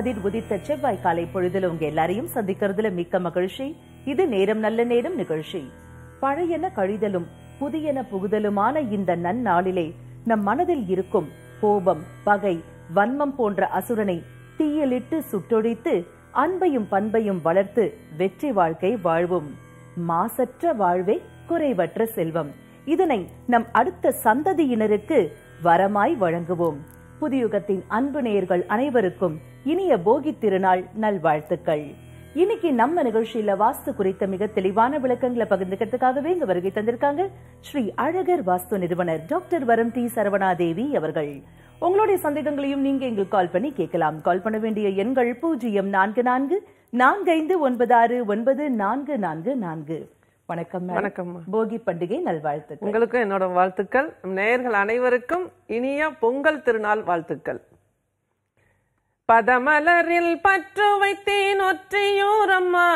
கதிர் உதித்த செவ்வாய் காலை பொழுதுல உங்க எல்லாரையும் சந்திக்கிறதுல மிக்க மகிழ்ச்சி இது நேரம் நல்ல நேரம் நிகழ்ச்சி பழையன கழிதலும் புதியன புகுதலுமான இந்த நன்னாளிலே நம் மனதில் இருக்கும் கோபம் பகை வன்மம் போன்ற அசுரனை தீயலிட்டு சுட்டொழித்து அன்பையும் பண்பையும் வளர்த்து வெற்றி வாழ்க்கை வாழ்வும் மாசற்ற வாழ்வே குறைவற்ற செல்வம் இதனை நம் அடுத்த சந்ததியினருக்கு வரமாய் வழங்குவோம் புதியுகத்தின் அன்பு நேயர்கள் அனைவருக்கும் இனிய போகி திருநாள் நல்வாழ்த்துக்கள் இன்னைக்கு நம்ம நிகழ்ச்சியில வாஸ்து குறித்த மிக தெளிவான விளக்கங்களை பகிர்ந்துக்கிறதுக்காகவே இங்க வருகை தந்திருக்காங்க ஸ்ரீ அழகர் வாஸ்து நிறுவனர் டாக்டர் வரம் டி சரவணாதேவி அவர்கள் உங்களுடைய சந்தேகங்களையும் நீங்க எங்களுக்கு கால் பண்ணி கேட்கலாம் கால் பண்ண வேண்டிய எண்கள் பூஜ்ஜியம் நான்கு நான்கு நான்கு ஐந்து ஒன்பது ஆறு ஒன்பது நான்கு நான்கு நான்கு வணக்கம் வணக்கம் போகி பண்டிகை நல்வாழ்த்துக்கள் உங்களுக்கும் என்னோட வாழ்த்துக்கள் நேயர்கள் அனைவருக்கும் இனிய பொங்கல் திருநாள் வாழ்த்துக்கள் பதமலரில் பற்று வைத்தேன் ஒற்றையூரம்மா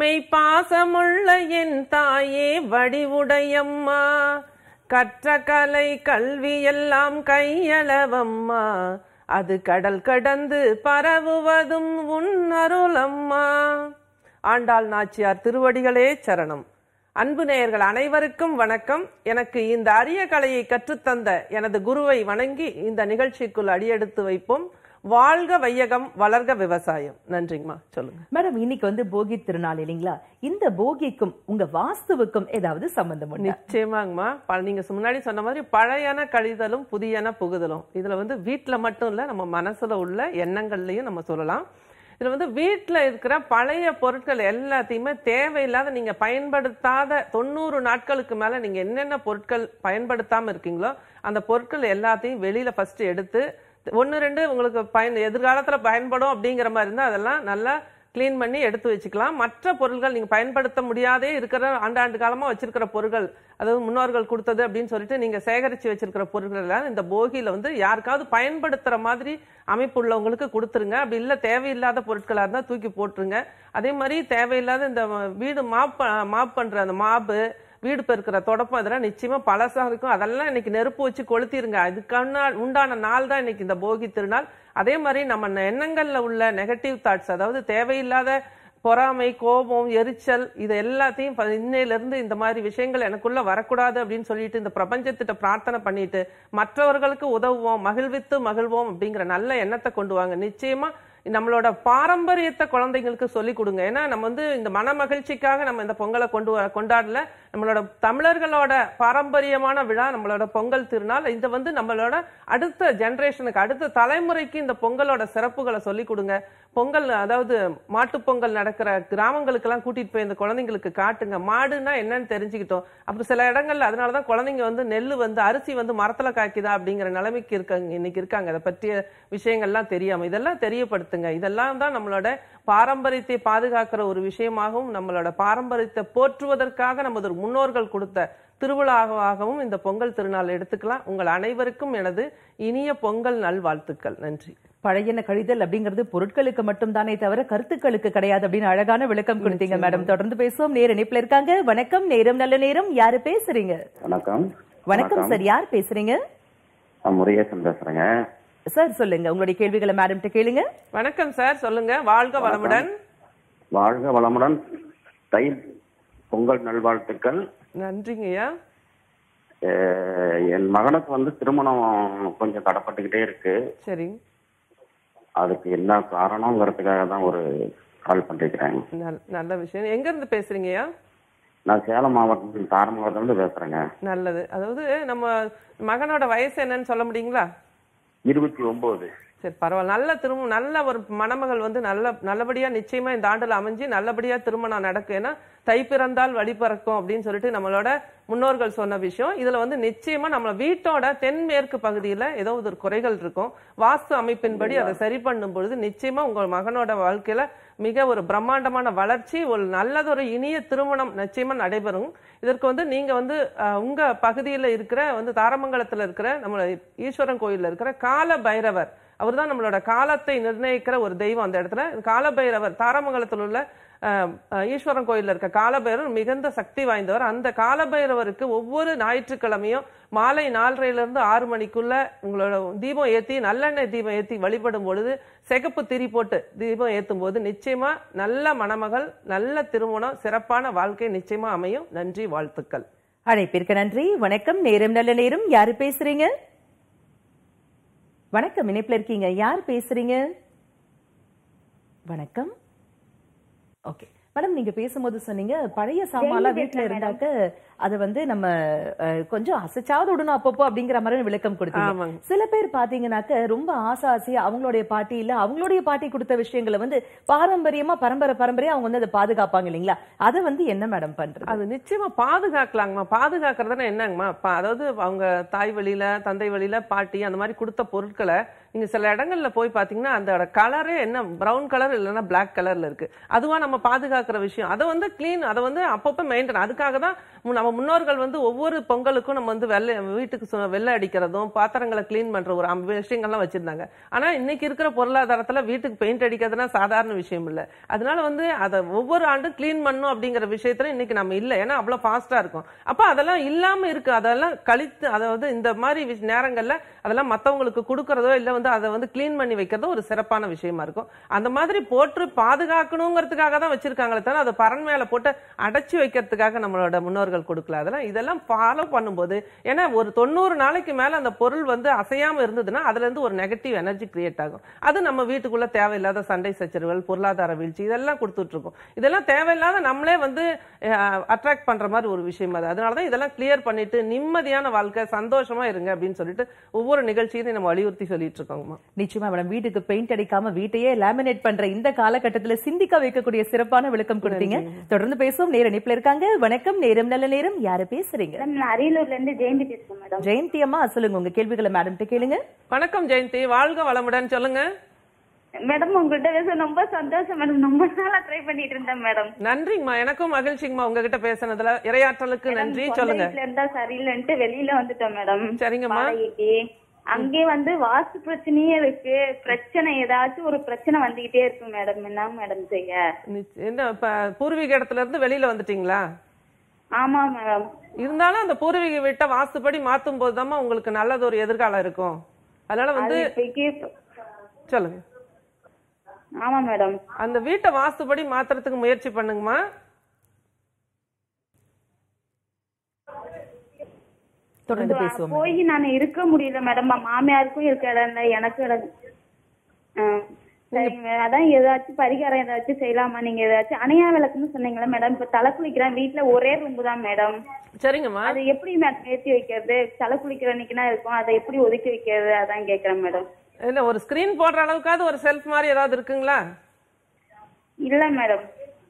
மெய்ப்பாசமுள்ள என் தாயே வடிவுடையம்மா கற்ற கலை கல்வி எல்லாம் கையளவம்மா அது கடல் கடந்து பரவுவதும் உன் அருளம்மா ஆண்டாள் நாச்சியார் திருவடிகளே சரணம் அன்பு நேயர்கள் அனைவருக்கும் வணக்கம் எனக்கு இந்த அரிய கலையை கற்றுத்தந்த எனது குருவை வணங்கி இந்த நிகழ்ச்சிக்குள் அடியெடுத்து வைப்போம் வாழ்க வையகம் வளர்க விவசாயம் நன்றிங்கம்மா சொல்லுங்க மேடம் இன்னைக்கு வந்து போகி திருநாள் இல்லைங்களா இந்த போகிக்கும் உங்க வாஸ்துவுக்கும் ஏதாவது சம்பந்தம் நிச்சயமாங்கம்மா நீங்க முன்னாடி சொன்ன மாதிரி பழையன கழிதலும் புதியன புகுதலும் இதுல வந்து வீட்டுல மட்டும் இல்ல நம்ம மனசுல உள்ள எண்ணங்கள்லயும் நம்ம சொல்லலாம் இதில் வந்து வீட்டில் இருக்கிற பழைய பொருட்கள் எல்லாத்தையுமே தேவையில்லாத நீங்கள் பயன்படுத்தாத தொண்ணூறு நாட்களுக்கு மேலே நீங்கள் என்னென்ன பொருட்கள் பயன்படுத்தாமல் இருக்கீங்களோ அந்த பொருட்கள் எல்லாத்தையும் வெளியில் ஃபஸ்ட்டு எடுத்து ஒன்று ரெண்டு உங்களுக்கு பயன் எதிர்காலத்தில் பயன்படும் அப்படிங்கிற மாதிரி இருந்தால் அதெல்லாம் நல்லா க்ளீன் பண்ணி எடுத்து வச்சுக்கலாம் மற்ற பொருள்கள் நீங்கள் பயன்படுத்த முடியாதே இருக்கிற ஆண்டாண்டு காலமாக வச்சிருக்கிற பொருட்கள் அதாவது முன்னோர்கள் கொடுத்தது அப்படின்னு சொல்லிட்டு நீங்கள் சேகரித்து வச்சிருக்கிற பொருட்கள் எல்லாம் இந்த போகியில் வந்து யாருக்காவது பயன்படுத்துகிற மாதிரி அமைப்பு உள்ளவங்களுக்கு கொடுத்துருங்க அப்படி இல்லை தேவையில்லாத பொருட்களாக இருந்தால் தூக்கி போட்டுருங்க அதே மாதிரி தேவையில்லாத இந்த வீடு மாப் மாப் பண்ணுற அந்த மாப்பு வீடு பெருக்கிற தொடப்பம் இதெல்லாம் நிச்சயமாக பழசாக இருக்கும் அதெல்லாம் இன்னைக்கு நெருப்பு வச்சு கொளுத்திருங்க அதுக்கான உண்டான நாள் தான் இன்னைக்கு இந்த போகி திருநாள் அதே மாதிரி நம்ம எண்ணங்களில் உள்ள நெகட்டிவ் தாட்ஸ் அதாவது தேவையில்லாத பொறாமை கோபம் எரிச்சல் இது எல்லாத்தையும் இன்னையிலிருந்து இந்த மாதிரி விஷயங்கள் எனக்குள்ள வரக்கூடாது அப்படின்னு சொல்லிட்டு இந்த பிரபஞ்சத்திட்ட பிரார்த்தனை பண்ணிட்டு மற்றவர்களுக்கு உதவுவோம் மகிழ்வித்து மகிழ்வோம் அப்படிங்கிற நல்ல எண்ணத்தை கொண்டு வாங்க நிச்சயமா நம்மளோட பாரம்பரியத்தை குழந்தைங்களுக்கு சொல்லிக் கொடுங்க ஏன்னா நம்ம வந்து இந்த மன மகிழ்ச்சிக்காக நம்ம இந்த பொங்கலை கொண்டு கொண்டாடல நம்மளோட தமிழர்களோட பாரம்பரியமான விழா நம்மளோட பொங்கல் திருநாள் இதை வந்து நம்மளோட அடுத்த ஜென்ரேஷனுக்கு அடுத்த தலைமுறைக்கு இந்த பொங்கலோட சிறப்புகளை சொல்லிக் கொடுங்க பொங்கல் அதாவது மாட்டுப்பொங்கல் நடக்கிற எல்லாம் கூட்டிட்டு போய் இந்த குழந்தைங்களுக்கு காட்டுங்க மாடுன்னா என்னன்னு தெரிஞ்சுக்கிட்டோம் அப்புறம் சில இடங்கள்ல அதனாலதான் குழந்தைங்க வந்து நெல் வந்து அரிசி வந்து மரத்துல காய்க்குதா அப்படிங்கிற நிலைமைக்கு இருக்காங்க இன்னைக்கு இருக்காங்க அதை பற்றிய விஷயங்கள்லாம் தெரியாம இதெல்லாம் தெரியப்படுத்த பயன்படுத்துங்க இதெல்லாம் தான் நம்மளோட பாரம்பரியத்தை பாதுகாக்கிற ஒரு விஷயமாகவும் நம்மளோட பாரம்பரியத்தை போற்றுவதற்காக நமது முன்னோர்கள் கொடுத்த திருவிழாவாகவும் இந்த பொங்கல் திருநாள் எடுத்துக்கலாம் உங்கள் அனைவருக்கும் எனது இனிய பொங்கல் நல்வாழ்த்துக்கள் நன்றி பழையன கழிதல் அப்படிங்கிறது பொருட்களுக்கு மட்டும் தானே தவிர கருத்துக்களுக்கு கிடையாது அப்படின்னு அழகான விளக்கம் கொடுத்தீங்க மேடம் தொடர்ந்து பேசுவோம் நேர இணைப்புல இருக்காங்க வணக்கம் நேரம் நல்ல நேரம் யாரு பேசுறீங்க வணக்கம் வணக்கம் சார் யார் பேசுறீங்க முருகேசன் பேசுறேங்க சார் சொல்லுங்க உங்களுடைய கேள்விகளை மேடம் கேளுங்க வணக்கம் சார் சொல்லுங்க வாழ்க வளமுடன் வாழ்க வளமுடன் தை பொங்கல் நல்வாழ்த்துக்கள் நன்றிங்கய்யா என் மகனுக்கு வந்து திருமணம் கொஞ்சம் தடப்பட்டுக்கிட்டே இருக்கு சரி அதுக்கு என்ன காரணங்கிறதுக்காக தான் ஒரு கால் பண்ணிருக்கிறேன் நல்ல விஷயம் எங்க இருந்து பேசுறீங்கய்யா நான் சேலம் மாவட்டத்தின் தாரமங்கலத்துல இருந்து பேசுறேங்க நல்லது அதாவது நம்ம மகனோட வயசு என்னன்னு சொல்ல முடியுங்களா இருபத்தி ஒன்பது சரி பரவாயில்ல நல்ல திரும்ப நல்ல ஒரு மணமகள் வந்து நல்ல நல்லபடியாக நிச்சயமாக இந்த ஆண்டில் அமைஞ்சு நல்லபடியாக திருமணம் நடக்கும் ஏன்னா தை பிறந்தால் வழி அப்படின்னு சொல்லிட்டு நம்மளோட முன்னோர்கள் சொன்ன விஷயம் இதில் வந்து நிச்சயமாக நம்ம வீட்டோட தென்மேற்கு பகுதியில் ஏதோ ஒரு குறைகள் இருக்கும் வாஸ்து அமைப்பின்படி அதை சரி பண்ணும் பொழுது நிச்சயமாக உங்கள் மகனோட வாழ்க்கையில் மிக ஒரு பிரம்மாண்டமான வளர்ச்சி ஒரு நல்லதொரு இனிய திருமணம் நிச்சயமாக நடைபெறும் இதற்கு வந்து நீங்கள் வந்து உங்கள் பகுதியில் இருக்கிற வந்து தாரமங்கலத்தில் இருக்கிற நம்ம ஈஸ்வரன் கோயிலில் இருக்கிற கால பைரவர் அவர் தான் நம்மளோட காலத்தை நிர்ணயிக்கிற ஒரு தெய்வம் அந்த இடத்துல காலபைரவர் தாராமங்கலத்தில் உள்ள ஈஸ்வரன் கோயிலில் இருக்க காலபைரவர் மிகுந்த சக்தி வாய்ந்தவர் அந்த காலபைரவருக்கு ஒவ்வொரு ஞாயிற்றுக்கிழமையும் மாலை நாலரையிலிருந்து ஆறு மணிக்குள்ள உங்களோட தீபம் ஏற்றி நல்லெண்ணெய் தீபம் ஏற்றி வழிபடும் பொழுது சிகப்பு திரி போட்டு தீபம் ஏற்றும் போது நிச்சயமா நல்ல மணமகள் நல்ல திருமணம் சிறப்பான வாழ்க்கை நிச்சயமா அமையும் நன்றி வாழ்த்துக்கள் அழைப்பிற்கு நன்றி வணக்கம் நேரம் நல்ல நேரம் யாரு பேசுறீங்க வணக்கம் இணைப்பில் இருக்கீங்க யார் பேசுறீங்க வணக்கம் ஓகே மேடம் நீங்க பேசும்போது சொன்னீங்க பழைய சாமான்லாம் வீட்டுல இருந்தாக்க அதை வந்து நம்ம கொஞ்சம் அசைச்சாவது விடணும் அப்பப்போ அப்படிங்கிற மாதிரி விளக்கம் கொடுத்தாங்க சில பேர் பாத்தீங்கன்னாக்க ரொம்ப ஆசை ஆசையா அவங்களுடைய பாட்டி இல்ல அவங்களுடைய பாட்டி கொடுத்த விஷயங்களை வந்து பாரம்பரியமா பரம்பரை பரம்பரையா அவங்க வந்து அதை பாதுகாப்பாங்க இல்லைங்களா அதை வந்து என்ன மேடம் பண்றது அது நிச்சயமா பாதுகாக்கலாங்கம்மா பாதுகாக்கிறதுனா என்னங்கம்மா அதாவது அவங்க தாய் வழியில தந்தை வழியில பாட்டி அந்த மாதிரி கொடுத்த பொருட்களை நீங்க சில இடங்களில் போய் பார்த்தீங்கன்னா அந்த கலரே என்ன ப்ரௌன் கலர் இல்லைன்னா பிளாக் கலரில் இருக்குது அதுவாக நம்ம பாதுகாக்கிற விஷயம் அதை வந்து க்ளீன் அதை வந்து அப்பப்போ மெயின்டைன் அதுக்காக தான் நம்ம முன்னோர்கள் வந்து ஒவ்வொரு பொங்கலுக்கும் நம்ம வந்து வெள்ளை வீட்டுக்கு வெள்ளை அடிக்கிறதும் பாத்திரங்களை கிளீன் பண்ற ஒரு விஷயங்கள்லாம் வச்சிருந்தாங்க ஆனா இன்னைக்கு இருக்கிற பொருளாதாரத்துல வீட்டுக்கு பெயிண்ட் அடிக்கிறதுனா சாதாரண விஷயம் இல்லை அதனால வந்து அதை ஒவ்வொரு ஆண்டும் கிளீன் பண்ணும் அப்படிங்கிற விஷயத்துல இன்னைக்கு நம்ம இல்லை ஏன்னா அவ்வளோ ஃபாஸ்டா இருக்கும் அப்போ அதெல்லாம் இல்லாம இருக்கு அதெல்லாம் கழித்து அதாவது இந்த மாதிரி நேரங்கள்ல அதெல்லாம் மற்றவங்களுக்கு கொடுக்கறதோ இல்லை வந்து அதை வந்து கிளீன் பண்ணி வைக்கிறதோ ஒரு சிறப்பான விஷயமா இருக்கும் அந்த மாதிரி போற்று பாதுகாக்கணுங்கிறதுக்காக தான் வச்சிருக்காங்களே தவிர அதை பரன் மேல போட்டு அடைச்சி வைக்கிறதுக்காக நம்மளோட முன்னோர்கள் அவர்கள் கொடுக்கல அதெல்லாம் இதெல்லாம் ஃபாலோ பண்ணும்போது ஏன்னா ஒரு தொண்ணூறு நாளைக்கு மேலே அந்த பொருள் வந்து அசையாமல் இருந்ததுன்னா அதுலேருந்து ஒரு நெகட்டிவ் எனர்ஜி கிரியேட் ஆகும் அது நம்ம வீட்டுக்குள்ளே தேவையில்லாத சண்டை சச்சரவுகள் பொருளாதார வீழ்ச்சி இதெல்லாம் கொடுத்துட்ருக்கோம் இதெல்லாம் தேவையில்லாத நம்மளே வந்து அட்ராக்ட் பண்ணுற மாதிரி ஒரு விஷயம் அது அதனால தான் இதெல்லாம் கிளியர் பண்ணிட்டு நிம்மதியான வாழ்க்கை சந்தோஷமாக இருங்க அப்படின்னு சொல்லிட்டு ஒவ்வொரு நிகழ்ச்சியும் நம்ம வலியுறுத்தி சொல்லிட்டு இருக்கோங்கம்மா நிச்சயமா மேடம் வீட்டுக்கு பெயிண்ட் அடிக்காம வீட்டையே லேமினேட் பண்ற இந்த காலகட்டத்தில் சிந்திக்க வைக்கக்கூடிய சிறப்பான விளக்கம் கொடுத்தீங்க தொடர்ந்து பேசுவோம் நேர நிப்பில் இருக்காங்க வணக்கம் நேரம் நல்ல நல்ல நேரம் யாரு பேசுறீங்க அரியலூர்ல இருந்து ஜெயந்தி பேசுறேன் மேடம் ஜெயந்தி அம்மா சொல்லுங்க உங்க கேள்விகளை மேடம் கிட்ட கேளுங்க வணக்கம் ஜெயந்தி வாழ்க வளமுடன் சொல்லுங்க மேடம் உங்கள்கிட்ட பேச ரொம்ப சந்தோஷம் மேடம் ரொம்ப நாளா ட்ரை பண்ணிட்டு இருந்தேன் மேடம் நன்றிங்கம்மா எனக்கும் மகிழ்ச்சிங்கம்மா உங்ககிட்ட பேசினதுல இரையாற்றலுக்கு நன்றி சொல்லுங்க இருந்தா சரியில்லைன்ட்டு வெளியில வந்துட்டோம் மேடம் சரிங்கம்மா அங்கே வந்து வாஸ்து பிரச்சனையே இருக்கு பிரச்சனை ஏதாச்சும் ஒரு பிரச்சனை வந்துகிட்டே இருக்கும் மேடம் என்ன மேடம் செய்ய என்ன பூர்வீக இடத்துல இருந்து வெளியில வந்துட்டீங்களா ஆமா மேடம் இருந்தாலும் அந்த பூர்வீக வீட்டை வாசுபடி மாத்தும் போதுதாம்மா உங்களுக்கு நல்லது ஒரு எதிர்காலம் இருக்கும் அதனால வந்து சொல்லுங்க ஆமா மேடம் அந்த வீட்டை வாசுபடி மாத்துறதுக்கு முயற்சி பண்ணுங்கம்மா தொடர்ந்து பேசுவோம் போய் நான் இருக்க முடியல மேடம் மாமியாருக்கும் இருக்க எனக்கு சரிங்க அதான் ஏதாச்சும் பரிகாரம் ஏதாச்சும் செய்யலாமா நீங்க ஏதாச்சும் அணையா விளக்குன்னு சொன்னீங்களா மேடம் இப்ப தலை குளிக்கிறேன் வீட்டுல ஒரே ரூம்பு தான் மேடம் சரிங்கம்மா அது எப்படி மேடம் ஏற்றி வைக்கிறது தலை குளிக்கிற அன்னைக்குனா இருக்கும் அதை எப்படி ஒதுக்கி வைக்கிறது அதான் கேக்குறேன் மேடம் இல்ல ஒரு ஸ்கிரீன் போடுற அளவுக்காவது ஒரு செல்ஃப் மாதிரி ஏதாவது இருக்குங்களா இல்ல மேடம்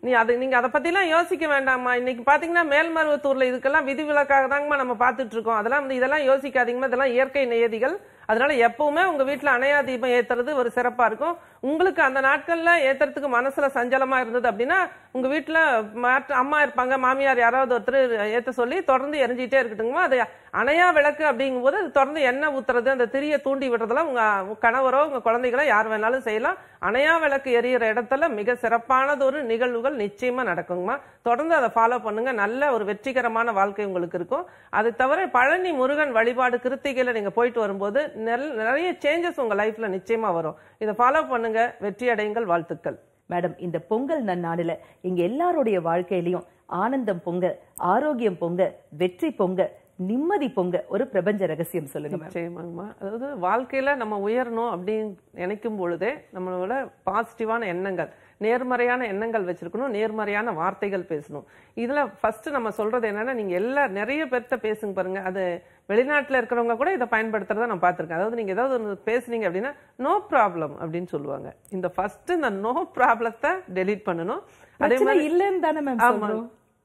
நீ அது நீங்க அதை பத்திலாம் யோசிக்க வேண்டாம்மா இன்னைக்கு பாத்தீங்கன்னா மேல்மருவத்தூர்ல இதுக்கெல்லாம் விதிவிலக்காக தாங்கம்மா நம்ம பாத்துட்டு இருக்கோம் அதெல்லாம் வந்து இதெல்லாம் யோசிக்காதீங்கம்மா இதெல்லாம் இயற்கை நியதிகள் அதனால எப்பவுமே உங்க வீட்டுல அணையா தீபம் ஏத்துறது ஒரு சிறப்பா இருக்கும் உங்களுக்கு அந்த நாட்களில் ஏற்றுறதுக்கு மனசில் சஞ்சலமாக இருந்தது அப்படின்னா உங்கள் வீட்டில் மாற்ற அம்மா இருப்பாங்க மாமியார் யாராவது ஒருத்தர் ஏற்ற சொல்லி தொடர்ந்து எரிஞ்சிக்கிட்டே இருக்கட்டுங்கம்மா அது அணையா விளக்கு அப்படிங்கும் போது அது தொடர்ந்து எண்ணெய் ஊத்துறது அந்த திரியை தூண்டி விடுறதெல்லாம் உங்கள் கணவரோ உங்கள் குழந்தைகளோ யார் வேணாலும் செய்யலாம் அணையா விளக்கு எரியிற இடத்துல மிக சிறப்பானது ஒரு நிகழ்வுகள் நிச்சயமாக நடக்குங்கம்மா தொடர்ந்து அதை ஃபாலோ பண்ணுங்கள் நல்ல ஒரு வெற்றிகரமான வாழ்க்கை உங்களுக்கு இருக்கும் அது தவிர பழனி முருகன் வழிபாடு கிருத்திகையில் நீங்கள் போயிட்டு வரும்போது நிறைய சேஞ்சஸ் உங்கள் லைஃப்பில் நிச்சயமாக வரும் இதை ஃபாலோ பண்ணுங்க பண்ணுங்க வெற்றி அடையுங்கள் வாழ்த்துக்கள் மேடம் இந்த பொங்கல் நன்னாளில் எங்க எல்லாருடைய வாழ்க்கையிலையும் ஆனந்தம் பொங்க ஆரோக்கியம் பொங்க வெற்றி பொங்க நிம்மதி பொங்க ஒரு பிரபஞ்ச ரகசியம் சொல்லுங்க அதாவது வாழ்க்கையில நம்ம உயரணும் அப்படின்னு நினைக்கும் பொழுதே நம்மளோட பாசிட்டிவான எண்ணங்கள் நேர்மறையான எண்ணங்கள் வச்சிருக்கணும் நேர்மறையான வார்த்தைகள் பேசணும் இதில் ஃபர்ஸ்ட் நம்ம சொல்றது என்னன்னா நீங்க எல்லா நிறைய பேர்த்த பேசுங்க பாருங்க அது வெளிநாட்டில் இருக்கிறவங்க கூட இதை பயன்படுத்துறதை நான் பார்த்துருக்கேன் அதாவது நீங்க ஏதாவது ஒன்று பேசுனீங்க அப்படின்னா நோ ப்ராப்ளம் அப்படின்னு சொல்லுவாங்க இந்த ஃபர்ஸ்ட் இந்த நோ ப்ராப்ளத்தை டெலீட் பண்ணணும் அதே மாதிரி இல்லைன்னு தானே ஆமாம்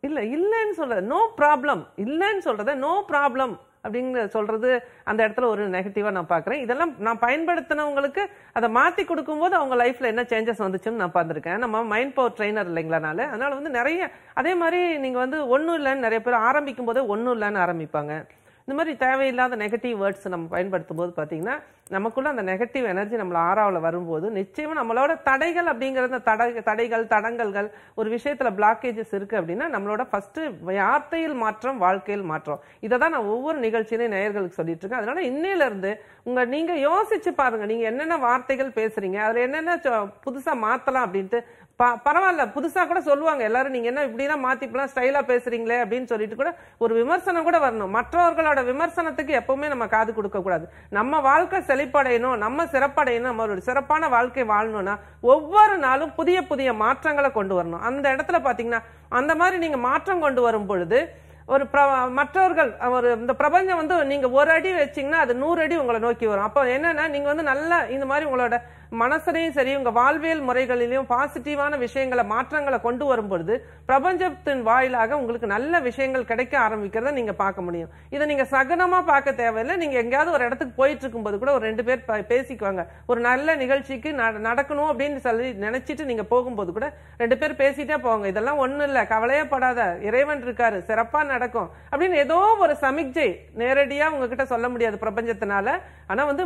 இல்லை இல்லைன்னு நோ ப்ராப்ளம் இல்லைன்னு சொல்றது நோ ப்ராப்ளம் அப்படின்னு சொல்றது அந்த இடத்துல ஒரு நெகட்டிவா நான் பாக்குறேன் இதெல்லாம் நான் பயன்படுத்தினவங்களுக்கு அதை மாத்தி போது அவங்க லைஃப்ல என்ன சேஞ்சஸ் வந்துச்சுன்னு நான் பார்த்துருக்கேன் நம்ம மைண்ட் பவர் ட்ரைனர் இல்லைங்களானால அதனால வந்து நிறைய அதே மாதிரி நீங்க வந்து ஒன்றும் இல்லைன்னு நிறைய பேர் ஆரம்பிக்கும் போதே ஒன்றும் இல்லைன்னு ஆரம்பிப்பாங்க இந்த மாதிரி தேவையில்லாத நெகட்டிவ் வேர்ட்ஸ் நம்ம பயன்படுத்தும் போது பார்த்தீங்கன்னா நமக்குள்ள அந்த நெகட்டிவ் எனர்ஜி நம்மளை ஆறாவில் வரும்போது நிச்சயமாக நம்மளோட தடைகள் அப்படிங்கிறது தடை தடைகள் தடங்கல்கள் ஒரு விஷயத்தில் பிளாக்கேஜஸ் இருக்குது அப்படின்னா நம்மளோட ஃபஸ்ட்டு வார்த்தையில் மாற்றம் வாழ்க்கையில் மாற்றம் இதை தான் நான் ஒவ்வொரு நிகழ்ச்சியிலையும் நேயர்களுக்கு சொல்லிட்டு இருக்கேன் அதனால இன்னையிலேருந்து உங்கள் நீங்கள் யோசிச்சு பாருங்கள் நீங்கள் என்னென்ன வார்த்தைகள் பேசுகிறீங்க அதில் என்னென்ன புதுசாக மாற்றலாம் அப்படின்ட்டு பரவாயில்ல புதுசாக கூட சொல்லுவாங்க எல்லாரும் நீங்கள் என்ன இப்படிலாம் மாற்றிப்பலாம் ஸ்டைலாக பேசுகிறீங்களே அப்படின்னு சொல்லிட்டு கூட ஒரு விமர்சனம் கூட வரணும் மற்றவர்களோட விமர்சனத்துக்கு எப்பவுமே நம்ம காது கொடுக்கக்கூடாது நம்ம வாழ்க்கை செழிப்படையணும் நம்ம சிறப்படையணும் நம்ம ஒரு சிறப்பான வாழ்க்கை வாழணும்னா ஒவ்வொரு நாளும் புதிய புதிய மாற்றங்களை கொண்டு வரணும் அந்த இடத்துல பார்த்தீங்கன்னா அந்த மாதிரி நீங்கள் மாற்றம் கொண்டு வரும் பொழுது ஒரு ப்ர மற்றவர்கள் ஒரு இந்த பிரபஞ்சம் வந்து நீங்க ஒரு அடி வச்சிங்கன்னா அது நூறு அடி உங்களை நோக்கி வரும் அப்போ என்னன்னா நீங்க வந்து நல்லா இந்த மாதிரி உங்களோட மனசுலையும் சரி உங்க வாழ்வியல் முறைகளிலையும் பாசிட்டிவான விஷயங்களை மாற்றங்களை கொண்டு வரும்பொழுது பிரபஞ்சத்தின் வாயிலாக உங்களுக்கு நல்ல விஷயங்கள் கிடைக்க ஆரம்பிக்கிறத நீங்க பார்க்க முடியும் இதை நீங்க சகனமா பார்க்க தேவையில்லை நீங்க எங்கேயாவது ஒரு இடத்துக்கு போயிட்டு இருக்கும்போது கூட ஒரு ரெண்டு பேர் பேசிக்குவாங்க ஒரு நல்ல நிகழ்ச்சிக்கு நடக்கணும் அப்படின்னு சொல்லி நினைச்சிட்டு நீங்க போகும்போது கூட ரெண்டு பேர் பேசிட்டே போவாங்க இதெல்லாம் ஒன்றும் இல்லை கவலையே படாத இறைவன் இருக்காரு சிறப்பா நடக்கும் அப்படின்னு ஏதோ ஒரு சமிக்ஜை நேரடியாக உங்ககிட்ட சொல்ல முடியாது பிரபஞ்சத்தினால ஆனால் வந்து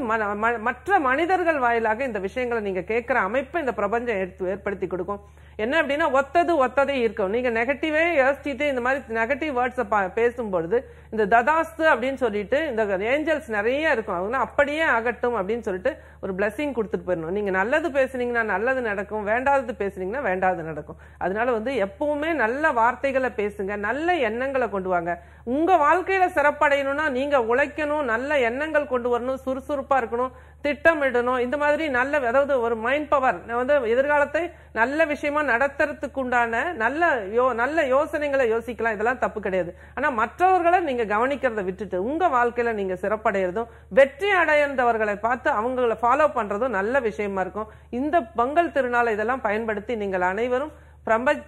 மற்ற மனிதர்கள் வாயிலாக இந்த விஷயங்களை நீங்கள் கேட்குற அமைப்பு இந்த பிரபஞ்சம் ஏற்படுத்தி கொடுக்கும் என்ன அப்படின்னா ஒத்தது ஒத்ததே இருக்கும் நீங்கள் நெகட்டிவே யோசிச்சுட்டு இந்த மாதிரி நெகட்டிவ் வேர்ட்ஸை பா பேசும்பொழுது இந்த ததாஸ்து அப்படின்னு சொல்லிட்டு இந்த ஏஞ்சல்ஸ் நிறைய இருக்கும் அப்படியே ஆகட்டும் அப்படின்னு சொல்லிட்டு ஒரு பிளஸ்ஸிங் கொடுத்துட்டு போயிடணும் நீங்கள் நல்லது பேசுனீங்கன்னா நல்லது நடக்கும் வேண்டாதது பேசுனீங்கன்னா வேண்டாதது நடக்கும் அதனால வந்து எப்பவுமே நல்ல வார்த்தைகளை பேசுங்க நல்ல எண்ணங்களை கொண்டு வாங்க உங்கள் வாழ்க்கையில் சிறப்படையணும்னா நீங்கள் உழைக்கணும் நல்ல எண்ணங்கள் கொண்டு வரணும் சுறுசுறுப்பாக இருக்கணும் திட்டமிடணும் இந்த மாதிரி நல்ல அதாவது ஒரு மைண்ட் பவர் வந்து எதிர்காலத்தை நல்ல விஷயமா நடத்துறதுக்கு உண்டான நல்ல யோ நல்ல யோசனைகளை யோசிக்கலாம் இதெல்லாம் தப்பு கிடையாது ஆனா மற்றவர்களை நீங்க கவனிக்கிறத விட்டுட்டு உங்க வாழ்க்கையில நீங்க சிறப்படைகிறதும் வெற்றி அடைந்தவர்களை பார்த்து அவங்கள ஃபாலோ பண்றதும் நல்ல விஷயமா இருக்கும் இந்த பொங்கல் திருநாளை இதெல்லாம் பயன்படுத்தி நீங்கள் அனைவரும்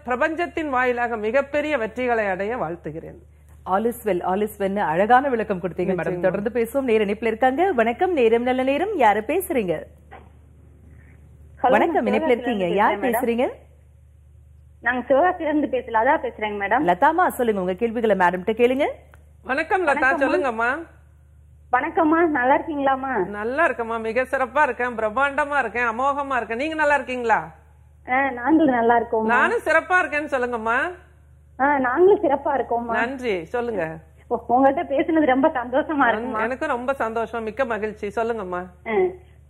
பிரபஞ்சத்தின் வாயிலாக மிகப்பெரிய வெற்றிகளை அடைய வாழ்த்துகிறேன் ஆலிஸ் வெல் ஆலிஸ் வெல்னு அழகான விளக்கம் கொடுத்தீங்க மேடம் தொடர்ந்து பேசுவோம் நேர இணைப்புல இருக்காங்க வணக்கம் நேரம் நல்ல நேரம் யாரு பேசுறீங்க வணக்கம் இணைப்புல இருக்கீங்க யார் பேசுறீங்க நாங்க சிவகாசில இருந்து பேசல அதா பேசுறேங்க மேடம் லதாமா சொல்லுங்க உங்க கேள்விகளை மேடம் கிட்ட கேளுங்க வணக்கம் லதா சொல்லுங்கம்மா வணக்கம்மா நல்லா இருக்கீங்களாமா நல்லா இருக்கம்மா மிக சிறப்பா இருக்கேன் பிரம்மாண்டமா இருக்கேன் அமோகமா இருக்கேன் நீங்க நல்லா இருக்கீங்களா நாங்களும் நல்லா இருக்கோம் நானும் சிறப்பா இருக்கேன்னு சொல்லுங்கம்மா நாங்களும் சிறப்பா இருக்கோம் நன்றி சொல்லுங்க உங்கள்கிட்ட பேசுனது ரொம்ப சந்தோஷமா இருக்கும் எனக்கு ரொம்ப சந்தோஷம் மிக்க மகிழ்ச்சி சொல்லுங்கம்மா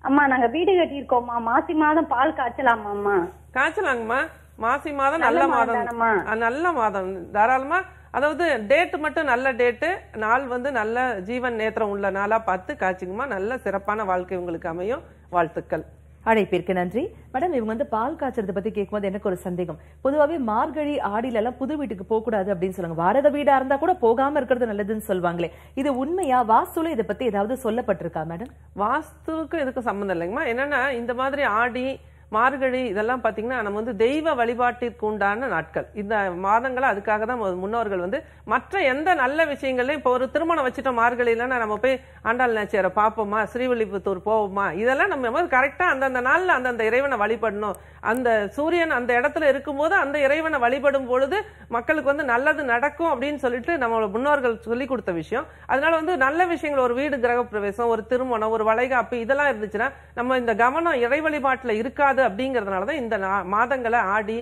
அம்மா நாங்க வீடு கட்டி இருக்கோம்மா மாசி மாதம் பால் காய்ச்சலாமாம்மா காய்ச்சலாங்கம்மா மாசி மாதம் நல்ல மாதம் நல்ல மாதம் தாராளமா அதாவது டேட் மட்டும் நல்ல டேட்டு நாள் வந்து நல்ல ஜீவன் நேத்திரம் உள்ள நாளா பார்த்து காய்ச்சிங்கம்மா நல்ல சிறப்பான வாழ்க்கை உங்களுக்கு அமையும் வாழ்த்துக்கள் அழைப்பிற்கு நன்றி மேடம் இவங்க வந்து பால் காய்ச்சறது பத்தி கேட்கும்போது எனக்கு ஒரு சந்தேகம் பொதுவாகவே மார்கழி ஆடியில எல்லாம் புது வீட்டுக்கு போக கூடாது அப்படின்னு சொல்லுவாங்க வாரத வீடா இருந்தா கூட போகாம இருக்கிறது நல்லதுன்னு சொல்லுவாங்களே இது உண்மையா வாஸ்துல இதை பத்தி ஏதாவது சொல்லப்பட்டிருக்கா மேடம் வாஸ்துவுக்கு இதுக்கு சம்மந்தம் இல்லைங்கம்மா என்னன்னா இந்த மாதிரி ஆடி மார்கழி இதெல்லாம் பார்த்தீங்கன்னா நம்ம வந்து தெய்வ வழிபாட்டிற்கு உண்டான நாட்கள் இந்த மாதங்களை அதுக்காக தான் முன்னோர்கள் வந்து மற்ற எந்த நல்ல விஷயங்களையும் இப்போ ஒரு திருமணம் வச்சுட்டோம் மார்கழிலாம் நம்ம போய் ஆண்டாள் நேச்சியரை பார்ப்போமா ஸ்ரீவில்லிபுத்தூர் போவோமா இதெல்லாம் நம்ம கரெக்டாக அந்தந்த நாளில் அந்தந்த இறைவனை வழிபடணும் அந்த சூரியன் அந்த இடத்துல இருக்கும்போது அந்த இறைவனை வழிபடும் பொழுது மக்களுக்கு வந்து நல்லது நடக்கும் அப்படின்னு சொல்லிட்டு நம்மளோட முன்னோர்கள் சொல்லி கொடுத்த விஷயம் அதனால வந்து நல்ல விஷயங்கள் ஒரு வீடு கிரக பிரவேசம் ஒரு திருமணம் ஒரு வளைகாப்பு இதெல்லாம் இருந்துச்சுன்னா நம்ம இந்த கவனம் இறை வழிபாட்டில் இருக்காது அப்படிங்கிறதுனால தான் இந்த மாதங்களை ஆடி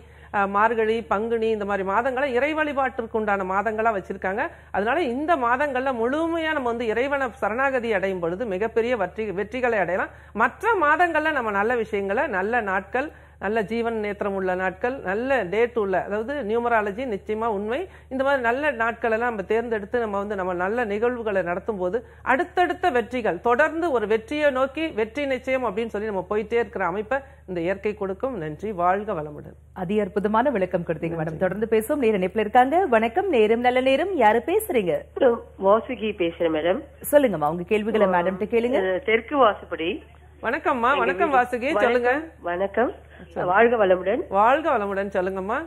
மார்கழி பங்குனி இந்த மாதிரி மாதங்களை இறை வழிபாட்டிற்கு உண்டான மாதங்களாக வச்சிருக்காங்க அதனால இந்த மாதங்களில் முழுமையாக நம்ம வந்து இறைவனை சரணாகதி அடையும் பொழுது மிகப்பெரிய வெற்றி வெற்றிகளை அடையலாம் மற்ற மாதங்களில் நம்ம நல்ல விஷயங்களை நல்ல நாட்கள் நல்ல ஜீவன் நேத்திரம் உள்ள நாட்கள் நல்ல டேட் உள்ள அதாவது நியூமராலஜி நிச்சயமாக உண்மை இந்த மாதிரி நல்ல நாட்களெல்லாம் நம்ம தேர்ந்தெடுத்து நம்ம வந்து நம்ம நல்ல நிகழ்வுகளை நடத்தும் போது அடுத்தடுத்த வெற்றிகள் தொடர்ந்து ஒரு வெற்றியை நோக்கி வெற்றி நிச்சயம் அப்படின்னு சொல்லி நம்ம போயிட்டே இருக்கிற அமைப்பை இந்த இயற்கை கொடுக்கும் நன்றி வாழ்க வளமுடன் அதி அற்புதமான விளக்கம் கொடுத்தீங்க மேடம் தொடர்ந்து பேசுவோம் நேரம் நினைப்பில் இருக்காங்க வணக்கம் நேரம் நல்ல நேரம் யாரு பேசுறீங்க வாசுகி பேசுறேன் மேடம் சொல்லுங்கம்மா உங்க கேள்விகளை மேடம் கேளுங்க தெற்கு வாசுபடி வணக்கம்மா வணக்கம் வாசுகி சொல்லுங்க வணக்கம் வாழ்க வளமுடன் வாழ்க வளமுடன் சொல்லுங்கம்மா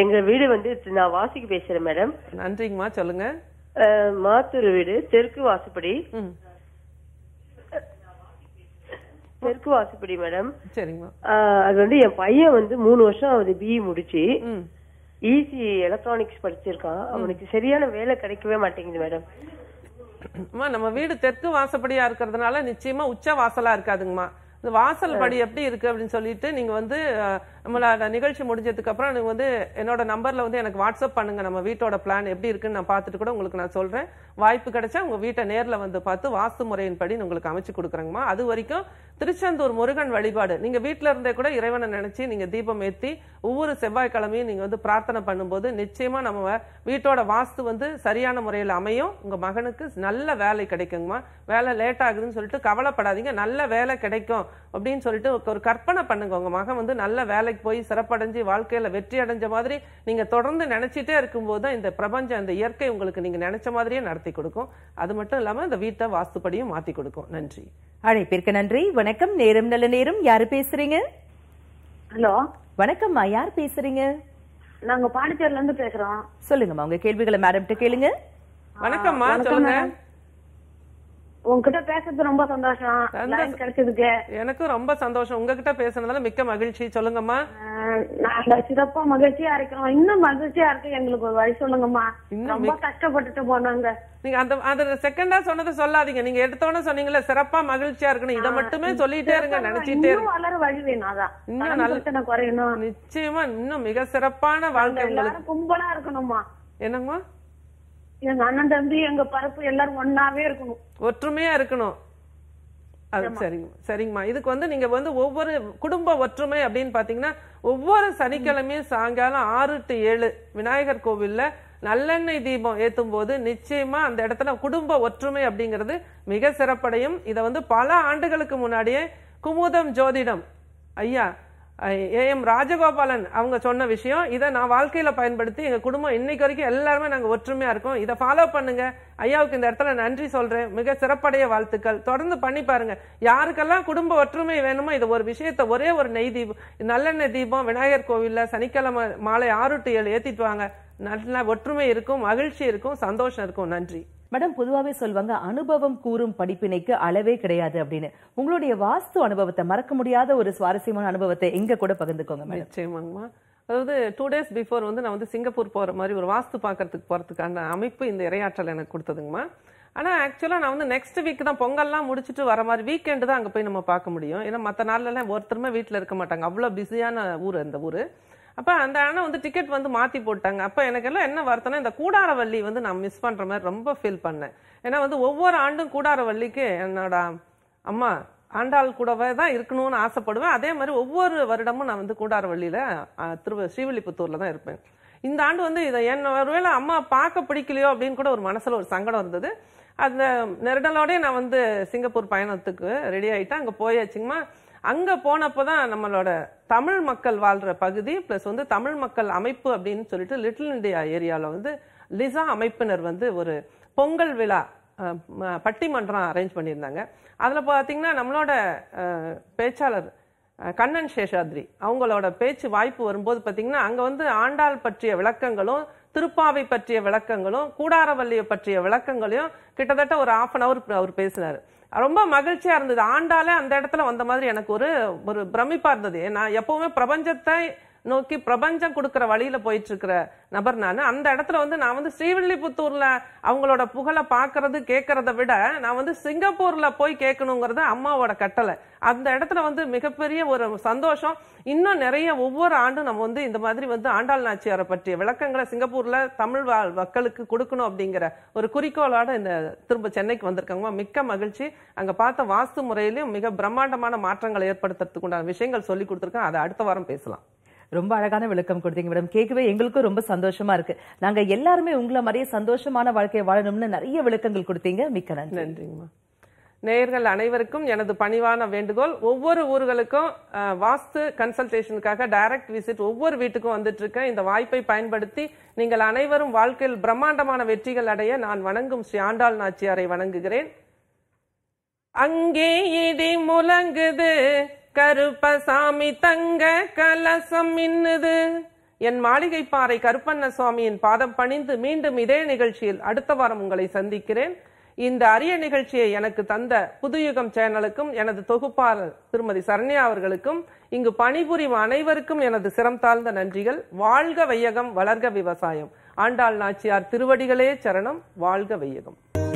எங்க வீடு வந்து நான் வாசிக்கு பேசுறேன் மேடம் நன்றிங்கம்மா சொல்லுங்க மாத்தூர் வீடு தெற்கு வாசுபடி தெற்கு வாசுபடி மேடம் சரிங்கம்மா அது வந்து என் பையன் வந்து மூணு வருஷம் அவர் பிஇ முடிச்சு இசி எலக்ட்ரானிக்ஸ் e படிச்சிருக்கான் அவனுக்கு சரியான வேலை கிடைக்கவே மாட்டேங்குது மேடம் அம்மா நம்ம வீடு தெற்கு வாசப்படியா இருக்கிறதுனால நிச்சயமா உச்ச வாசலா இருக்காதுங்கம்மா இந்த வாசல் படி எப்படி இருக்கு அப்படின்னு சொல்லிட்டு நீங்க வந்து நம்மளோட நிகழ்ச்சி முடிஞ்சதுக்கு அப்புறம் நீங்க வந்து என்னோட நம்பர்ல வந்து எனக்கு வாட்ஸ்அப் பண்ணுங்க நம்ம வீட்டோட பிளான் எப்படி இருக்குன்னு நான் பார்த்துட்டு கூட உங்களுக்கு நான் சொல்றேன் வாய்ப்பு கிடைச்சா உங்க வீட்டை நேர்ல வந்து பார்த்து வாஸ்து முறையின்படி உங்களுக்கு அமைச்சு கொடுக்குறேங்கம்மா அது வரைக்கும் திருச்செந்தூர் முருகன் வழிபாடு நீங்க வீட்டில இருந்தே கூட இறைவனை நினைச்சு நீங்க தீபம் ஏற்றி ஒவ்வொரு செவ்வாய்க்கிழமையும் நீங்க வந்து பிரார்த்தனை பண்ணும்போது நிச்சயமா நம்ம வீட்டோட வாஸ்து வந்து சரியான முறையில் அமையும் உங்க மகனுக்கு நல்ல வேலை கிடைக்குங்கம்மா வேலை லேட் ஆகுதுன்னு சொல்லிட்டு கவலைப்படாதீங்க நல்ல வேலை கிடைக்கும் அப்படின்னு சொல்லிட்டு ஒரு கற்பனை பண்ணுங்க உங்க மகன் வந்து நல்ல வேலைக்கு போய் சிறப்படைஞ்சு வாழ்க்கையில வெற்றி அடைஞ்ச மாதிரி நீங்க தொடர்ந்து நினைச்சிட்டே இருக்கும்போது தான் இந்த பிரபஞ்சம் இந்த இயற்கை உங்களுக்கு நீங்க நினைச்ச மாதிரியே நடத்தி கொடுக்கும் அது மட்டும் இல்லாம இந்த வீட்டை வாஸ்துப்படியும் மாத்தி கொடுக்கும் நன்றி அழைப்பிற்கு நன்றி வணக்கம் நேரம் நல்ல நேரம் யாரு பேசுறீங்க ஹலோ வணக்கம்மா யார் பேசுறீங்க நாங்க பாண்டிச்சேரில இருந்து பேசுறோம் சொல்லுங்கம்மா உங்க கேள்விகளை மேடம் கிட்ட கேளுங்க வணக்கம்மா சொல்லுங்க உங்ககிட்ட பேசுறது ரொம்ப சந்தோஷம் கிடைச்சதுக்கு எனக்கும் ரொம்ப சந்தோஷம் உங்ககிட்ட பேசுனதால மிக்க மகிழ்ச்சி சொல்லுங்கம்மா நாங்க சிறப்பா மகிழ்ச்சியா இருக்கோம் இன்னும் மகிழ்ச்சியா இருக்கு எங்களுக்கு ஒரு வழி சொல்லுங்கம்மா ரொம்ப கஷ்டப்பட்டுட்டு போனாங்க நீங்க அந்த அந்த செகண்டா சொன்னதை சொல்லாதீங்க நீங்க எடுத்தோன்னு சொன்னீங்கல்ல சிறப்பா மகிழ்ச்சியா இருக்கணும் இதை மட்டுமே சொல்லிட்டே இருங்க நினைச்சிட்டே வளர வழி வேணும் அதான் இன்னும் நல்ல குறையணும் நிச்சயமா இன்னும் மிக சிறப்பான வாழ்க்கை கும்பலா இருக்கணுமா என்னங்கம்மா எங்க அண்ணன் தம்பி எங்க பரப்பு எல்லாரும் ஒன்னாவே இருக்கணும் ஒற்றுமையா இருக்கணும் அது சரிங்க சரிங்கம்மா இதுக்கு வந்து நீங்க வந்து ஒவ்வொரு குடும்ப ஒற்றுமை அப்படின்னு பாத்தீங்கன்னா ஒவ்வொரு சனிக்கிழமையும் சாயங்காலம் ஆறு டு ஏழு விநாயகர் கோவில்ல நல்லெண்ணெய் தீபம் ஏத்தும் போது நிச்சயமா அந்த இடத்துல குடும்ப ஒற்றுமை அப்படிங்கிறது மிக சிறப்படையும் இதை வந்து பல ஆண்டுகளுக்கு முன்னாடியே குமுதம் ஜோதிடம் ஐயா ஏஎம் ராஜகோபாலன் அவங்க சொன்ன விஷயம் இதை நான் வாழ்க்கையில் பயன்படுத்தி எங்கள் குடும்பம் இன்னைக்கு வரைக்கும் எல்லாருமே நாங்கள் ஒற்றுமையாக இருக்கோம் இதை ஃபாலோ பண்ணுங்க ஐயாவுக்கு இந்த இடத்துல நன்றி சொல்கிறேன் மிக சிறப்படைய வாழ்த்துக்கள் தொடர்ந்து பண்ணி பாருங்க யாருக்கெல்லாம் குடும்ப ஒற்றுமை வேணுமோ இது ஒரு விஷயத்த ஒரே ஒரு நெய் தீபம் நல்லெண்ணெய் தீபம் விநாயகர் கோவிலில் சனிக்கிழமை மாலை ஆறு டு ஏழு ஏற்றிட்டு வாங்க நல்ல ஒற்றுமை இருக்கும் மகிழ்ச்சி இருக்கும் சந்தோஷம் இருக்கும் நன்றி மேடம் பொதுவாகவே சொல்வாங்க அனுபவம் கூறும் படிப்பினைக்கு அளவே கிடையாது அப்படின்னு உங்களுடைய வாஸ்து அனுபவத்தை மறக்க முடியாத ஒரு சுவாரஸ்யமான அனுபவத்தை எங்க கூட பகிர்ந்துக்கோங்க மேடம் நிச்சயமாங்கம்மா அதாவது டூ டேஸ் பிஃபோர் வந்து நான் வந்து சிங்கப்பூர் போகிற மாதிரி ஒரு வாஸ்து பார்க்கறதுக்கு போகிறதுக்கான அமைப்பு இந்த இரையாற்றல் எனக்கு கொடுத்ததுங்கம்மா ஆனால் ஆக்சுவலாக நான் வந்து நெக்ஸ்ட் வீக் தான் பொங்கல்லாம் முடிச்சுட்டு வர மாதிரி வீக்கெண்டு தான் அங்கே போய் நம்ம பார்க்க முடியும் ஏன்னா மற்ற நாள்லாம் ஒருத்தருமே வீட்டில் இருக்க மாட்டாங்க அவ்வளோ பிஸியான ஊர் அந்த ஊர் அப்போ அந்த அண்ணன் வந்து டிக்கெட் வந்து மாற்றி போட்டாங்க அப்போ எனக்கெல்லாம் என்ன வருத்தம்னா இந்த கூடாரவள்ளி வந்து நான் மிஸ் பண்ணுற மாதிரி ரொம்ப ஃபீல் பண்ணேன் ஏன்னா வந்து ஒவ்வொரு ஆண்டும் கூடாரவள்ளிக்கு என்னோட அம்மா ஆண்டாள் கூடவே தான் இருக்கணும்னு ஆசைப்படுவேன் அதே மாதிரி ஒவ்வொரு வருடமும் நான் வந்து கூடாரவள்ளியில் திரு ஸ்ரீவில்லிபுத்தூரில் தான் இருப்பேன் இந்த ஆண்டு வந்து இதை என்ன ஒருவேளை அம்மா பார்க்க பிடிக்கலையோ அப்படின்னு கூட ஒரு மனசில் ஒரு சங்கடம் இருந்தது அந்த நெருடலோடய நான் வந்து சிங்கப்பூர் பயணத்துக்கு ரெடி ஆகிட்டேன் அங்கே போயாச்சுங்கம்மா அங்கே போனப்போ தான் நம்மளோட தமிழ் மக்கள் வாழ்கிற பகுதி ப்ளஸ் வந்து தமிழ் மக்கள் அமைப்பு அப்படின்னு சொல்லிட்டு லிட்டில் இண்டியா ஏரியாவில் வந்து லிசா அமைப்பினர் வந்து ஒரு பொங்கல் விழா பட்டிமன்றம் அரேஞ்ச் பண்ணியிருந்தாங்க அதில் பார்த்தீங்கன்னா நம்மளோட பேச்சாளர் கண்ணன் சேஷாத்ரி அவங்களோட பேச்சு வாய்ப்பு வரும்போது பார்த்தீங்கன்னா அங்கே வந்து ஆண்டாள் பற்றிய விளக்கங்களும் திருப்பாவை பற்றிய விளக்கங்களும் கூடாரவல்லியை பற்றிய விளக்கங்களையும் கிட்டத்தட்ட ஒரு ஆஃப் அன் அவர் அவர் பேசினார் ரொம்ப மகிழ்ச்சியாக இருந்தது ஆண்டாலே அந்த இடத்துல வந்த மாதிரி எனக்கு ஒரு ஒரு பிரமிப்பாக இருந்தது நான் எப்போவுமே பிரபஞ்சத்தை நோக்கி பிரபஞ்சம் கொடுக்குற வழியில போயிட்டு இருக்கிற நபர் நான் அந்த இடத்துல வந்து நான் வந்து ஸ்ரீவில்லிபுத்தூர்ல அவங்களோட புகழை பார்க்கறது கேட்கறத விட நான் வந்து சிங்கப்பூர்ல போய் கேட்கணுங்கிறது அம்மாவோட கட்டளை அந்த இடத்துல வந்து மிகப்பெரிய ஒரு சந்தோஷம் இன்னும் நிறைய ஒவ்வொரு ஆண்டும் நம்ம வந்து இந்த மாதிரி வந்து ஆண்டாள் நாச்சியாரை பற்றிய விளக்கங்களை சிங்கப்பூர்ல தமிழ் வாழ் மக்களுக்கு கொடுக்கணும் அப்படிங்கிற ஒரு குறிக்கோளோட இந்த திரும்ப சென்னைக்கு வந்திருக்காங்க மிக்க மகிழ்ச்சி அங்க பார்த்த வாஸ்து முறையிலும் மிக பிரம்மாண்டமான மாற்றங்களை ஏற்படுத்துறதுக்கு உண்டான விஷயங்கள் சொல்லி கொடுத்துருக்கேன் அதை அடுத்த வாரம் பேசலாம் ரொம்ப அழகான விளக்கம் கொடுத்தீங்க மேடம் கேட்கவே எங்களுக்கும் ரொம்ப சந்தோஷமா இருக்கு நாங்க எல்லாருமே உங்களை மாதிரியே சந்தோஷமான வாழ்க்கையை வாழணும்னு நிறைய விளக்கங்கள் கொடுத்தீங்க மிக்க நன்றி நன்றிங்கம்மா நேயர்கள் அனைவருக்கும் எனது பணிவான வேண்டுகோள் ஒவ்வொரு ஊர்களுக்கும் வாஸ்து கன்சல்டேஷனுக்காக டைரக்ட் விசிட் ஒவ்வொரு வீட்டுக்கும் வந்துட்டு இருக்கேன் இந்த வாய்ப்பை பயன்படுத்தி நீங்கள் அனைவரும் வாழ்க்கையில் பிரம்மாண்டமான வெற்றிகள் அடைய நான் வணங்கும் ஸ்ரீ ஆண்டாள் நாச்சியாரை வணங்குகிறேன் அங்கே இடி முழங்குது கருப்பசாமி தங்க கலசம் மின்னுது என் மாளிகை பாறை கருப்பண்ண சுவாமியின் பாதம் பணிந்து மீண்டும் இதே நிகழ்ச்சியில் அடுத்த வாரம் உங்களை சந்திக்கிறேன் இந்த அரிய நிகழ்ச்சியை எனக்கு தந்த புதுயுகம் சேனலுக்கும் எனது தொகுப்பாளர் திருமதி சரண்யா அவர்களுக்கும் இங்கு பணிபுரியும் அனைவருக்கும் எனது சிரம் தாழ்ந்த நன்றிகள் வாழ்க வையகம் வளர்க விவசாயம் ஆண்டாள் நாச்சியார் திருவடிகளே சரணம் வாழ்க வையகம்